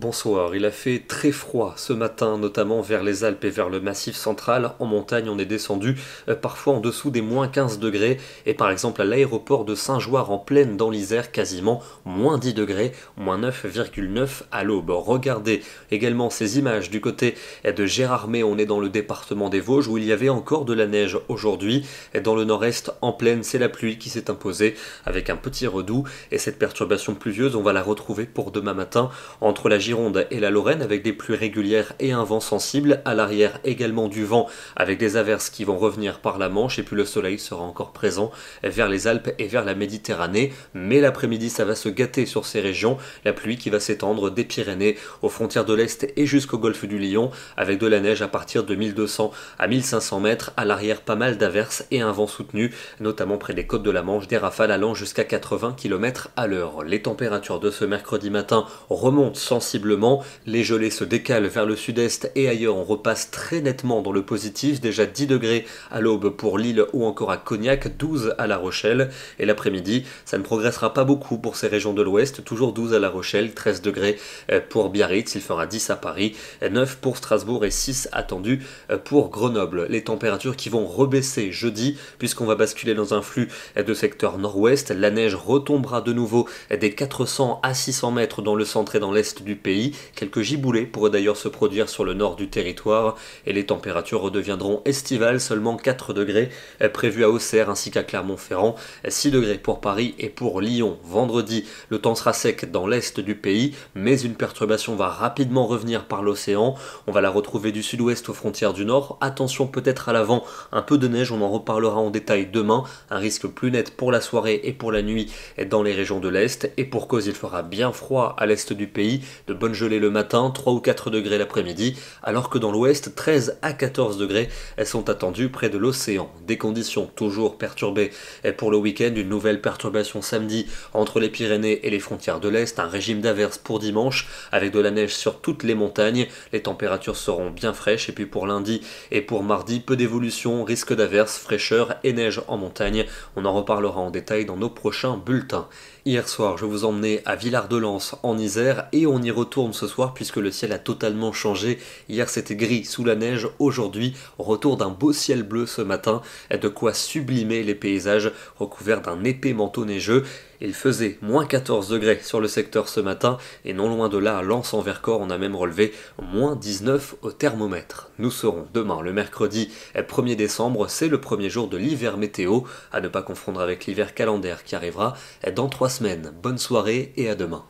Bonsoir, il a fait très froid ce matin, notamment vers les Alpes et vers le massif central. En montagne, on est descendu euh, parfois en dessous des moins 15 degrés. Et par exemple, à l'aéroport de Saint-Joire en plaine dans l'Isère, quasiment moins 10 degrés, moins 9,9 à l'aube. Regardez également ces images du côté de Gérardmer. On est dans le département des Vosges où il y avait encore de la neige aujourd'hui. Dans le nord-est, en plaine, c'est la pluie qui s'est imposée avec un petit redout. Et cette perturbation pluvieuse, on va la retrouver pour demain matin entre la Gironde et la Lorraine avec des pluies régulières et un vent sensible. À l'arrière également du vent avec des averses qui vont revenir par la Manche et puis le soleil sera encore présent vers les Alpes et vers la Méditerranée. Mais l'après-midi ça va se gâter sur ces régions. La pluie qui va s'étendre des Pyrénées aux frontières de l'Est et jusqu'au golfe du Lion avec de la neige à partir de 1200 à 1500 mètres. À l'arrière pas mal d'averses et un vent soutenu notamment près des côtes de la Manche des rafales allant jusqu'à 80 km à l'heure. Les températures de ce mercredi matin remontent sensiblement les gelées se décalent vers le sud-est et ailleurs on repasse très nettement dans le positif, déjà 10 degrés à l'aube pour Lille ou encore à Cognac, 12 à La Rochelle. Et l'après-midi, ça ne progressera pas beaucoup pour ces régions de l'ouest, toujours 12 à La Rochelle, 13 degrés euh, pour Biarritz, il fera 10 à Paris, 9 pour Strasbourg et 6 attendus euh, pour Grenoble. Les températures qui vont rebaisser jeudi puisqu'on va basculer dans un flux euh, de secteur nord-ouest, la neige retombera de nouveau des 400 à 600 mètres dans le centre et dans l'est du pays Quelques giboulées pourraient d'ailleurs se produire sur le nord du territoire et les températures redeviendront estivales, seulement 4 degrés prévus à Auxerre ainsi qu'à Clermont-Ferrand, 6 degrés pour Paris et pour Lyon. Vendredi, le temps sera sec dans l'est du pays, mais une perturbation va rapidement revenir par l'océan. On va la retrouver du sud-ouest aux frontières du nord. Attention peut-être à l'avant, un peu de neige, on en reparlera en détail demain. Un risque plus net pour la soirée et pour la nuit dans les régions de l'est. Et pour cause, il fera bien froid à l'est du pays bonne gelée le matin, 3 ou 4 degrés l'après-midi, alors que dans l'ouest, 13 à 14 degrés elles sont attendues près de l'océan. Des conditions toujours perturbées. Et pour le week-end, une nouvelle perturbation samedi entre les Pyrénées et les frontières de l'Est, un régime d'averse pour dimanche, avec de la neige sur toutes les montagnes. Les températures seront bien fraîches, et puis pour lundi et pour mardi, peu d'évolution, risque d'averse, fraîcheur et neige en montagne. On en reparlera en détail dans nos prochains bulletins. Hier soir, je vous emmenais à Villard-de-Lans en Isère et on y retourne retourne ce soir puisque le ciel a totalement changé. Hier c'était gris sous la neige, aujourd'hui retour d'un beau ciel bleu ce matin, de quoi sublimer les paysages recouverts d'un épais manteau neigeux. Il faisait moins 14 degrés sur le secteur ce matin et non loin de là à Lens en Vercors on a même relevé moins 19 au thermomètre. Nous serons demain le mercredi 1er décembre, c'est le premier jour de l'hiver météo, à ne pas confondre avec l'hiver calendaire qui arrivera dans trois semaines. Bonne soirée et à demain.